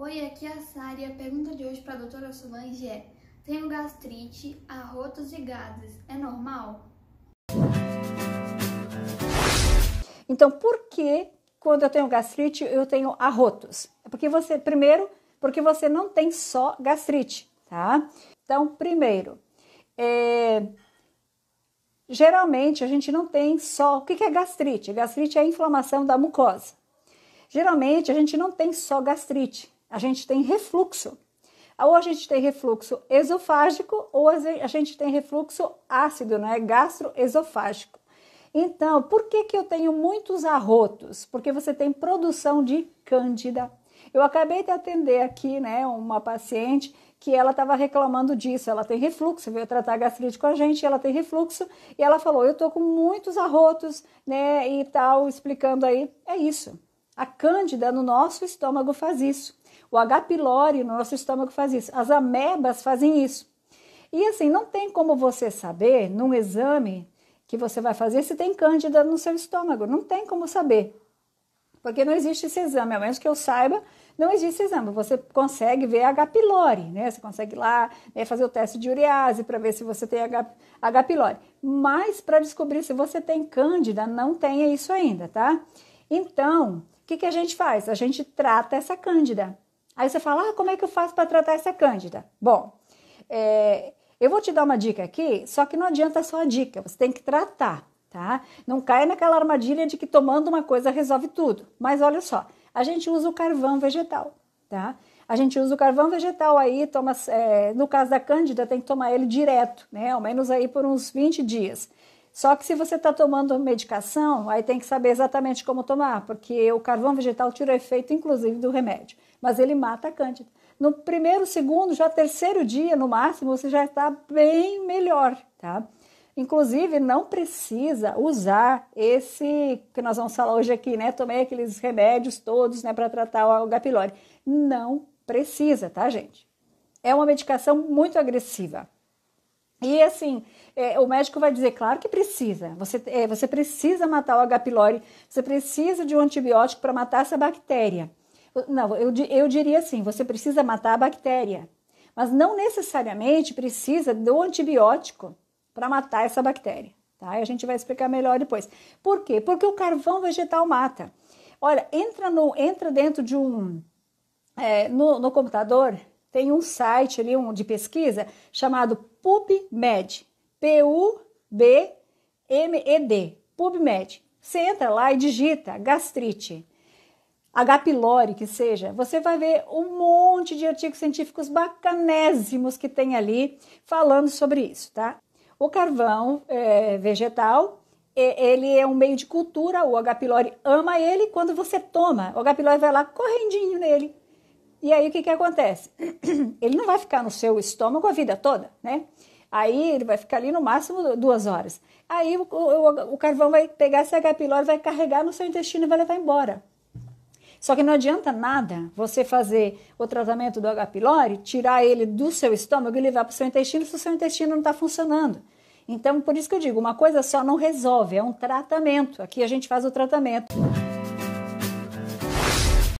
Oi, aqui é a Sara a pergunta de hoje para a doutora Solange é Tenho gastrite, arrotos e gases, é normal? Então, por que quando eu tenho gastrite eu tenho arrotos? É porque você, primeiro, porque você não tem só gastrite, tá? Então, primeiro, é, geralmente a gente não tem só. O que é gastrite? Gastrite é a inflamação da mucosa. Geralmente a gente não tem só gastrite, a gente tem refluxo. Ou a gente tem refluxo esofágico ou a gente tem refluxo ácido, né? Gastroesofágico. Então, por que, que eu tenho muitos arrotos? Porque você tem produção de cândida. Eu acabei de atender aqui, né, uma paciente que ela estava reclamando disso. Ela tem refluxo, veio tratar gastrite com a gente, ela tem refluxo e ela falou: "Eu tô com muitos arrotos", né, e tal, explicando aí. É isso. A cândida no nosso estômago faz isso. O H. pylori no nosso estômago faz isso. As amebas fazem isso. E assim, não tem como você saber num exame que você vai fazer se tem cândida no seu estômago. Não tem como saber. Porque não existe esse exame, ao menos que eu saiba, não existe exame. Você consegue ver H. pylori, né? Você consegue lá né, fazer o teste de urease para ver se você tem H. H. pylori. Mas para descobrir se você tem cândida, não tem isso ainda, tá? Então, que, que a gente faz? A gente trata essa cândida. Aí você fala, ah, como é que eu faço para tratar essa cândida? Bom, é, eu vou te dar uma dica aqui, só que não adianta só a dica, você tem que tratar, tá? Não caia naquela armadilha de que tomando uma coisa resolve tudo. Mas olha só, a gente usa o carvão vegetal, tá? A gente usa o carvão vegetal aí, toma, é, no caso da cândida, tem que tomar ele direto, né? Ao menos aí por uns 20 dias. Só que se você está tomando medicação, aí tem que saber exatamente como tomar, porque o carvão vegetal tira o efeito, inclusive, do remédio. Mas ele mata a cândida. No primeiro, segundo, já terceiro dia, no máximo, você já está bem melhor, tá? Inclusive, não precisa usar esse que nós vamos falar hoje aqui, né? Tomei aqueles remédios todos, né, para tratar o H. pylori. Não precisa, tá, gente? É uma medicação muito agressiva. E assim, é, o médico vai dizer, claro que precisa. Você, é, você precisa matar o H. pylori, você precisa de um antibiótico para matar essa bactéria. Não, eu, eu diria assim, você precisa matar a bactéria, mas não necessariamente precisa do antibiótico para matar essa bactéria. Tá? E a gente vai explicar melhor depois. Por quê? Porque o carvão vegetal mata. Olha, entra, no, entra dentro de um. É, no, no computador, tem um site ali um de pesquisa chamado PubMed, P-U-B-M-E-D, PubMed. Você entra lá e digita gastrite, H. pylori que seja, você vai ver um monte de artigos científicos bacanésimos que tem ali falando sobre isso, tá? O carvão é, vegetal, é, ele é um meio de cultura, o H. pylori ama ele, quando você toma, o H. pylori vai lá correndinho nele e aí o que, que acontece? Ele não vai ficar no seu estômago a vida toda, né? Aí ele vai ficar ali no máximo duas horas. Aí o, o, o carvão vai pegar essa H. pylori, vai carregar no seu intestino e vai levar embora. Só que não adianta nada você fazer o tratamento do H. pylori, tirar ele do seu estômago e levar para o seu intestino se o seu intestino não está funcionando. Então, por isso que eu digo, uma coisa só não resolve, é um tratamento. Aqui a gente faz o tratamento.